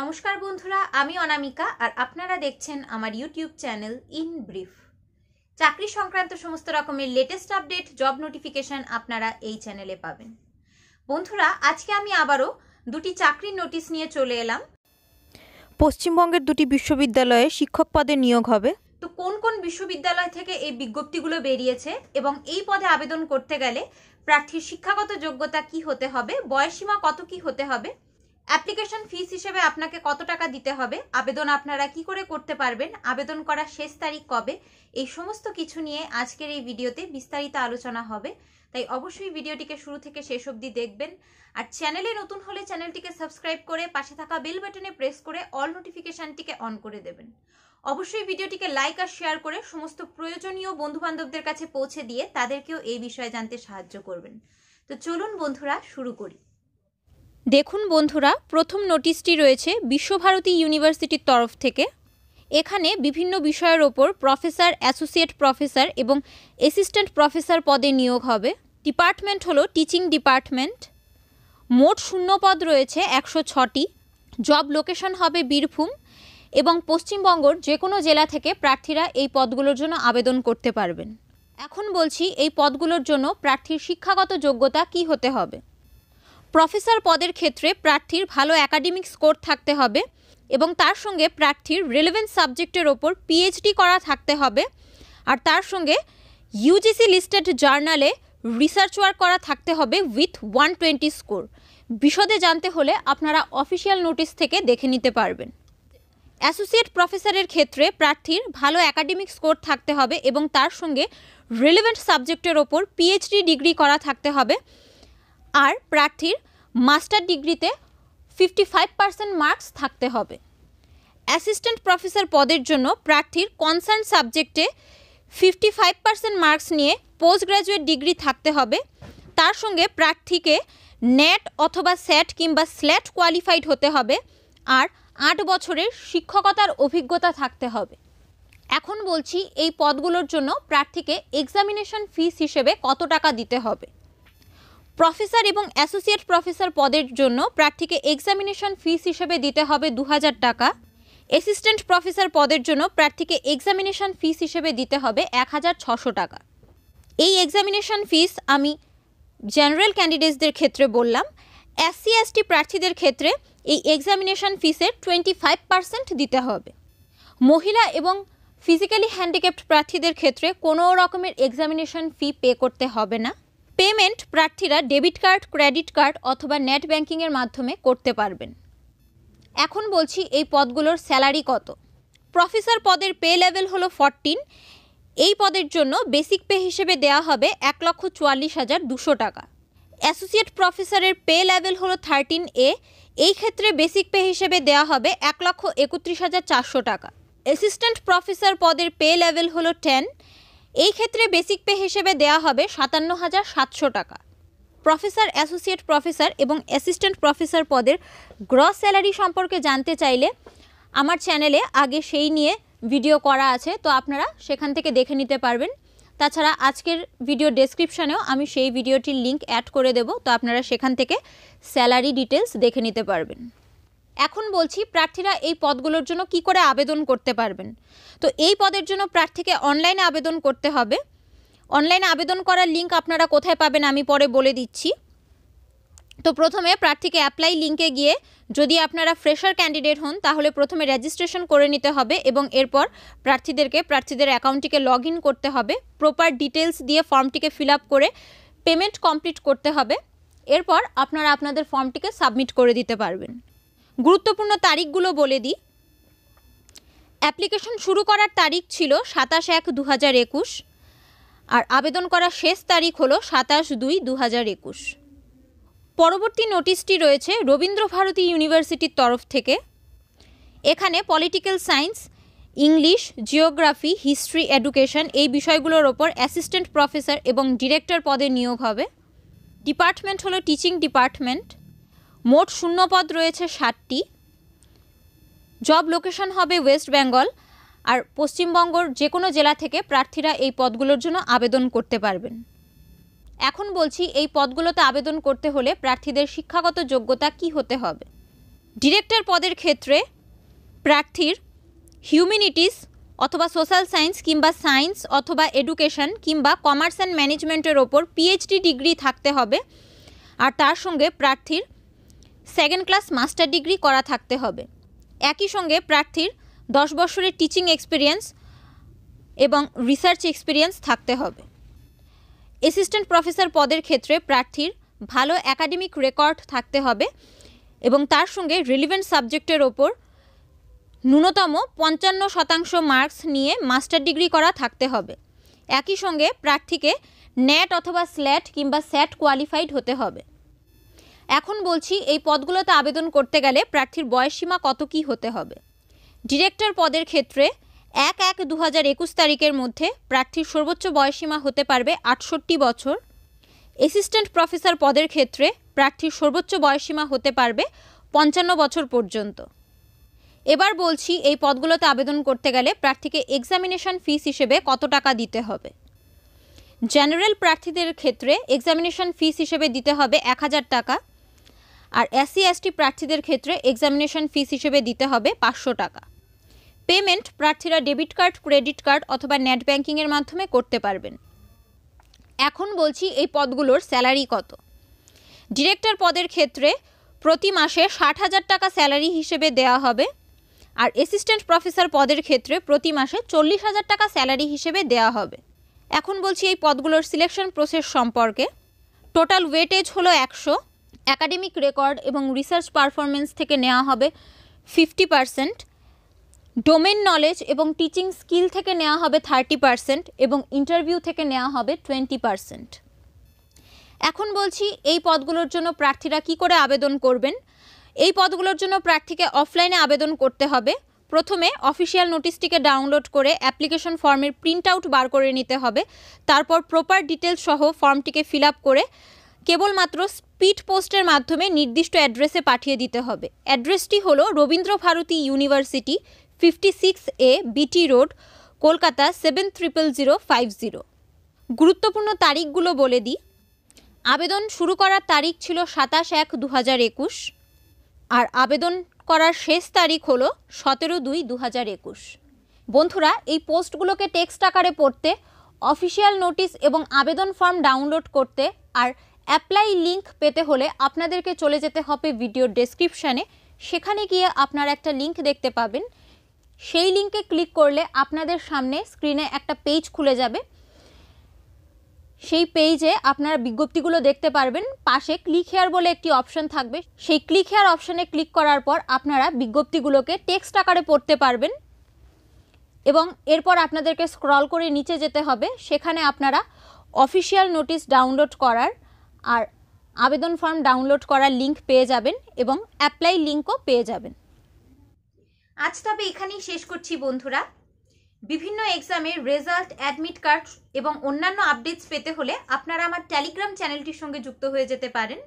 নমস্কার বন্ধুরা আমি অনামিকা আর আপনারা দেখছেন আমার ইউটিউব চ্যানেল ইন ব্রিফ চাকরি সংক্রান্ত সমস্ত রকমের লেটেস্ট আপডেট জব নোটিফিকেশন আপনারা এই চ্যানেলে পাবেন বন্ধুরা আজকে আমি আবারও দুটি চাকরির নোটিশ নিয়ে চলে এলাম পশ্চিমবঙ্গের দুটি বিশ্ববিদ্যালয়ে শিক্ষক পদে নিয়োগ হবে তো কোন কোন বিশ্ববিদ্যালয় থেকে এই বিজ্ঞপ্তিগুলো বেরিয়েছে এবং এই পদে আবেদন করতে গেলে প্রার্থীর শিক্ষাগত যোগ্যতা কি হতে হবে বয়সীমা কত কি হতে হবে অ্যাপ্লিকেশন ফিস হিসেবে আপনাকে কত টাকা দিতে হবে আবেদন আপনারা কি করে করতে পারবেন আবেদন করার শেষ তারিখ কবে এই সমস্ত কিছু নিয়ে আজকের এই ভিডিওতে বিস্তারিত আলোচনা হবে তাই অবশ্যই ভিডিওটিকে শুরু থেকে শেষ অবধি দেখবেন আর চ্যানেলে নতুন হলে চ্যানেলটিকে সাবস্ক্রাইব করে পাশে থাকা বেল বাটনে প্রেস করে অল নোটিফিকেশানটিকে অন করে দেবেন অবশ্যই ভিডিওটিকে লাইক আর শেয়ার করে সমস্ত প্রয়োজনীয় বন্ধুবান্ধবদের কাছে পৌঁছে দিয়ে তাদেরকেও এই বিষয়ে জানতে সাহায্য করবেন তো চলুন বন্ধুরা শুরু করি দেখুন বন্ধুরা প্রথম নোটিশটি রয়েছে বিশ্বভারতী ইউনিভার্সিটির তরফ থেকে এখানে বিভিন্ন বিষয়ের ওপর প্রফেসর অ্যাসোসিয়েট প্রফেসর এবং অ্যাসিস্ট্যান্ট প্রফেসর পদে নিয়োগ হবে ডিপার্টমেন্ট হলো টিচিং ডিপার্টমেন্ট মোট শূন্য পদ রয়েছে একশো ছটি জব লোকেশন হবে বীরভূম এবং পশ্চিমবঙ্গর যে কোনো জেলা থেকে প্রার্থীরা এই পদগুলোর জন্য আবেদন করতে পারবেন এখন বলছি এই পদগুলোর জন্য প্রার্থীর শিক্ষাগত যোগ্যতা কি হতে হবে প্রফেসর পদের ক্ষেত্রে প্রার্থীর ভালো একাডেমিক স্কোর থাকতে হবে এবং তার সঙ্গে প্রার্থীর রেলেভেন্ট সাবজেক্টের ওপর পিএইচডি করা থাকতে হবে আর তার সঙ্গে ইউজিসি লিস্টেড জার্নালে রিসার্চ ওয়ার্ক করা থাকতে হবে উইথ ওয়ান টোয়েন্টি স্কোর বিশদে জানতে হলে আপনারা অফিসিয়াল নোটিস থেকে দেখে নিতে পারবেন অ্যাসোসিয়েট প্রফেসরের ক্ষেত্রে প্রার্থীর ভালো একাডেমিক স্কোর থাকতে হবে এবং তার সঙ্গে রেলেভেন্ট সাবজেক্টের ওপর পিএইচডি ডিগ্রি করা থাকতে হবে আর প্রার্থীর মাস্টার ডিগ্রিতে ফিফটি ফাইভ পার্সেন্ট মার্কস থাকতে হবে অ্যাসিস্ট্যান্ট প্রফেসর পদের জন্য প্রার্থীর কনসার্ন সাবজেক্টে ফিফটি ফাইভ পার্সেন্ট মার্কস নিয়ে পোস্ট গ্র্যাজুয়েট ডিগ্রি থাকতে হবে তার সঙ্গে প্রার্থীকে নেট অথবা স্যাট কিংবা স্ল্যাট কোয়ালিফাইড হতে হবে আর আট বছরের শিক্ষকতার অভিজ্ঞতা থাকতে হবে এখন বলছি এই পদগুলোর জন্য প্রার্থীকে এক্সামিনেশন ফিস হিসেবে কত টাকা দিতে হবে প্রফেসর এবং অ্যাসোসিয়েট প্রফেসর পদের জন্য প্রার্থীকে এক্সামিনেশন ফিস হিসেবে দিতে হবে দু টাকা অ্যাসিস্ট্যান্ট প্রফেসর পদের জন্য প্রার্থীকে এক্সামিনেশন ফিস হিসেবে দিতে হবে এক টাকা এই এক্সামিনেশন ফিস আমি জেনারেল ক্যান্ডিডেটসদের ক্ষেত্রে বললাম এসসি এসটি প্রার্থীদের ক্ষেত্রে এই এক্সামিনেশন ফিসের টোয়েন্টি ফাইভ পার্সেন্ট দিতে হবে মহিলা এবং ফিজিক্যালি হ্যান্ডিক্যাপ্ট প্রার্থীদের ক্ষেত্রে কোনো রকমের এক্সামিনেশন ফি পে করতে হবে না পেমেন্ট প্রার্থীরা ডেবিট কার্ড ক্রেডিট কার্ড অথবা নেট ব্যাংকিংয়ের মাধ্যমে করতে পারবেন এখন বলছি এই পদগুলোর স্যালারি কত প্রফেসর পদের পে লেভেল হলো ফরটিন এই পদের জন্য বেসিক পে হিসেবে দেয়া হবে এক লক্ষ চুয়াল্লিশ হাজার দুশো টাকা অ্যাসোসিয়েট প্রফেসরের পে লেভেল হলো থার্টিন এ এই ক্ষেত্রে বেসিক পে হিসেবে দেয়া হবে এক লক্ষ একত্রিশ হাজার চারশো টাকা অ্যাসিস্ট্যান্ট প্রফেসর পদের পে লেভেল হলো টেন এই ক্ষেত্রে বেসিক পে হিসেবে দেয়া হবে সাতান্ন হাজার সাতশো টাকা প্রফেসর অ্যাসোসিয়েট প্রফেসর এবং অ্যাসিস্ট্যান্ট প্রফেসর পদের গ্রস স্যালারি সম্পর্কে জানতে চাইলে আমার চ্যানেলে আগে সেই নিয়ে ভিডিও করা আছে তো আপনারা সেখান থেকে দেখে নিতে পারবেন তাছাড়া আজকের ভিডিও ডেসক্রিপশানেও আমি সেই ভিডিওটির লিঙ্ক অ্যাড করে দেব তো আপনারা সেখান থেকে স্যালারি ডিটেলস দেখে নিতে পারবেন এখন বলছি প্রার্থীরা এই পদগুলোর জন্য কি করে আবেদন করতে পারবেন তো এই পদের জন্য প্রার্থীকে অনলাইনে আবেদন করতে হবে অনলাইনে আবেদন করার লিঙ্ক আপনারা কোথায় পাবেন আমি পরে বলে দিচ্ছি তো প্রথমে প্রার্থীকে অ্যাপ্লাই লিঙ্কে গিয়ে যদি আপনারা ফ্রেশার ক্যান্ডিডেট হন তাহলে প্রথমে রেজিস্ট্রেশন করে নিতে হবে এবং এরপর প্রার্থীদেরকে প্রার্থীদের অ্যাকাউন্টটিকে লগ করতে হবে প্রপার ডিটেলস দিয়ে ফর্মটিকে ফিল করে পেমেন্ট কমপ্লিট করতে হবে এরপর আপনারা আপনাদের ফর্মটিকে সাবমিট করে দিতে পারবেন গুরুত্বপূর্ণ তারিখগুলো বলে দিই অ্যাপ্লিকেশন শুরু করার তারিখ ছিল সাতাশ এক দু হাজার একুশ আর আবেদন করার শেষ তারিখ হলো সাতাশ দুই দু হাজার একুশ পরবর্তী নোটিশটি রয়েছে রবীন্দ্র ভারতী ইউনিভার্সিটির তরফ থেকে এখানে political science English geography history education এই বিষয়গুলোর ওপর অ্যাসিস্ট্যান্ট প্রফেসর এবং ডিরেক্টর পদে নিয়োগ হবে ডিপার্টমেন্ট হলো টিচিং ডিপার্টমেন্ট মোট শূন্যপদ রয়েছে ষাটটি জব লোকেশন হবে ওয়েস্ট বেঙ্গল আর পশ্চিমবঙ্গর যে কোনো জেলা থেকে প্রার্থীরা এই পদগুলোর জন্য আবেদন করতে পারবেন এখন বলছি এই পদগুলোতে আবেদন করতে হলে প্রার্থীদের শিক্ষাগত যোগ্যতা কি হতে হবে ডিরেক্টর পদের ক্ষেত্রে প্রার্থীর হিউম্যানিটিস অথবা সোশ্যাল সায়েন্স কিংবা সায়েন্স অথবা এডুকেশন কিংবা কমার্স অ্যান্ড ম্যানেজমেন্টের ওপর পিএইচডি ডিগ্রি থাকতে হবে আর তার সঙ্গে প্রার্থীর সেকেন্ড ক্লাস মাস্টার ডিগ্রি করা থাকতে হবে একই সঙ্গে প্রার্থীর দশ বছরের টিচিং এক্সপিরিয়েন্স এবং রিসার্চ এক্সপিরিয়েন্স থাকতে হবে অ্যাসিস্ট্যান্ট প্রফেসর পদের ক্ষেত্রে প্রার্থীর ভালো একাডেমিক রেকর্ড থাকতে হবে এবং তার সঙ্গে রিলিভেন্ট সাবজেক্টের ওপর ন্যূনতম পঞ্চান্ন শতাংশ মার্কস নিয়ে মাস্টার ডিগ্রি করা থাকতে হবে একই সঙ্গে প্রার্থীকে ন্যাট অথবা স্ল্যাট কিংবা স্যাট কোয়ালিফাইড হতে হবে এখন বলছি এই পদগুলোতে আবেদন করতে গেলে প্রার্থীর বয়সসীমা কত কী হতে হবে ডিরেক্টর পদের ক্ষেত্রে এক এক দু হাজার একুশ তারিখের মধ্যে প্রার্থীর সর্বোচ্চ বয়সসীমা হতে পারবে আটষট্টি বছর অ্যাসিস্ট্যান্ট প্রফেসর পদের ক্ষেত্রে প্রার্থীর সর্বোচ্চ বয়সসীমা হতে পারবে পঞ্চান্ন বছর পর্যন্ত এবার বলছি এই পদগুলোতে আবেদন করতে গেলে প্রার্থীকে এক্সামিনেশন ফিস হিসেবে কত টাকা দিতে হবে জেনারেল প্রার্থীদের ক্ষেত্রে এক্সামিনেশন ফিস হিসেবে দিতে হবে এক হাজার টাকা আর এসসি এসটি প্রার্থীদের ক্ষেত্রে এক্সামিনেশন ফিস হিসেবে দিতে হবে পাঁচশো টাকা পেমেন্ট প্রার্থীরা ডেবিট কার্ড ক্রেডিট কার্ড অথবা নেট ব্যাঙ্কিংয়ের মাধ্যমে করতে পারবেন এখন বলছি এই পদগুলোর স্যালারি কত ডিরেক্টর পদের ক্ষেত্রে প্রতি মাসে ষাট হাজার টাকা স্যালারি হিসেবে দেয়া হবে আর অ্যাসিস্ট্যান্ট প্রফেসর পদের ক্ষেত্রে প্রতি মাসে চল্লিশ হাজার টাকা স্যালারি হিসেবে দেয়া হবে এখন বলছি এই পদগুলোর সিলেকশন প্রসেস সম্পর্কে টোটাল ওয়েটেজ হলো একশো অ্যাকাডেমিক রেকর্ড এবং রিসার্চ পারফরমেন্স থেকে নেওয়া হবে ফিফটি পারসেন্ট ডোমেন নলেজ এবং টিচিং স্কিল থেকে নেওয়া হবে থার্টি পারসেন্ট এবং ইন্টারভিউ থেকে নেওয়া হবে টোয়েন্টি পারসেন্ট এখন বলছি এই পদগুলোর জন্য প্রার্থীরা কি করে আবেদন করবেন এই পদগুলোর জন্য প্রার্থীকে অফলাইনে আবেদন করতে হবে প্রথমে অফিসিয়াল নোটিশটিকে ডাউনলোড করে অ্যাপ্লিকেশন ফর্মের প্রিন্ট আউট বার করে নিতে হবে তারপর প্রপার ডিটেলস সহ ফর্মটিকে ফিল আপ করে কেবলমাত্র স্পিড পোস্টের মাধ্যমে নির্দিষ্ট অ্যাড্রেসে পাঠিয়ে দিতে হবে অ্যাড্রেসটি হল Rabindra Bharati university fifty six A BT road Kolkata seven triple zero five zero গুরুত্বপূর্ণ তারিখগুলো বলে দিই আবেদন শুরু করার তারিখ ছিল সাতাশ এক দু হাজার একুশ আর আবেদন করার শেষ তারিখ হলো সতেরো দুই দু হাজার একুশ বন্ধুরা এই পোস্টগুলোকে টেক্সট আকারে পড়তে অফিসিয়াল নোটিশ এবং আবেদন ফর্ম ডাউনলোড করতে আর অ্যাপ্লাই লিঙ্ক পেতে হলে আপনাদেরকে চলে যেতে হবে ভিডিও ডেসক্রিপশানে সেখানে গিয়ে আপনারা একটা লিঙ্ক দেখতে পাবেন সেই লিঙ্কে ক্লিক করলে আপনাদের সামনে স্ক্রিনে একটা পেজ খুলে যাবে সেই পেজে আপনারা বিজ্ঞপ্তিগুলো দেখতে পারবেন পাশে ক্লিক হেয়ার বলে একটি অপশন থাকবে সেই ক্লিক হেয়ার অপশানে ক্লিক করার পর আপনারা বিজ্ঞপ্তিগুলোকে টেক্সট আকারে পড়তে পারবেন এবং এরপর আপনাদেরকে স্ক্রল করে নিচে যেতে হবে সেখানে আপনারা অফিসিয়াল নোটিশ ডাউনলোড করার আর আবেদন ফর্ম ডাউনলোড করার লিঙ্ক পেয়ে যাবেন এবং অ্যাপ্লাই লিঙ্কও পেয়ে যাবেন আজ তবে এখানেই শেষ করছি বন্ধুরা বিভিন্ন এক্সামের রেজাল্ট অ্যাডমিট কার্ড এবং অন্যান্য আপডেটস পেতে হলে আপনারা আমার টেলিগ্রাম চ্যানেলটির সঙ্গে যুক্ত হয়ে যেতে পারেন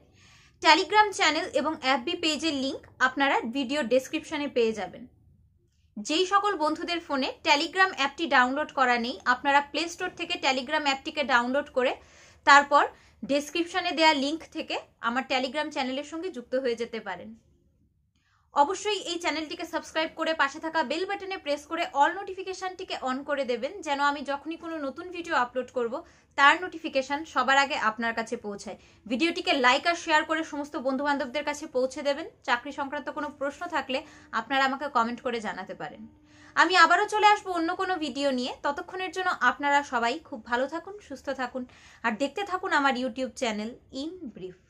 টেলিগ্রাম চ্যানেল এবং অ্যাপবি পেজের লিঙ্ক আপনারা ভিডিও ডেসক্রিপশানে পেয়ে যাবেন যেই সকল বন্ধুদের ফোনে টেলিগ্রাম অ্যাপটি ডাউনলোড করা নেই আপনারা প্লে স্টোর থেকে টেলিগ্রাম অ্যাপটিকে ডাউনলোড করে তারপর ডেসক্রিপশনে দেয়া লিংক থেকে আমার টেলিগ্রাম চ্যানেলের সঙ্গে যুক্ত হয়ে যেতে পারেন অবশ্যই এই চ্যানেলটিকে সাবস্ক্রাইব করে পাশে থাকা বেল বাটনে প্রেস করে অল নোটিফিকেশানটিকে অন করে দেবেন যেন আমি যখনই কোনো নতুন ভিডিও আপলোড করব তার নোটিফিকেশান সবার আগে আপনার কাছে পৌঁছায় ভিডিওটিকে লাইক আর শেয়ার করে সমস্ত বন্ধুবান্ধবদের কাছে পৌঁছে দেবেন চাকরি সংক্রান্ত কোনো প্রশ্ন থাকলে আপনারা আমাকে কমেন্ট করে জানাতে পারেন আমি আবারও চলে আসবো অন্য কোনো ভিডিও নিয়ে ততক্ষণের জন্য আপনারা সবাই খুব ভালো থাকুন সুস্থ থাকুন আর দেখতে থাকুন আমার ইউটিউব চ্যানেল ইন ব্রিফ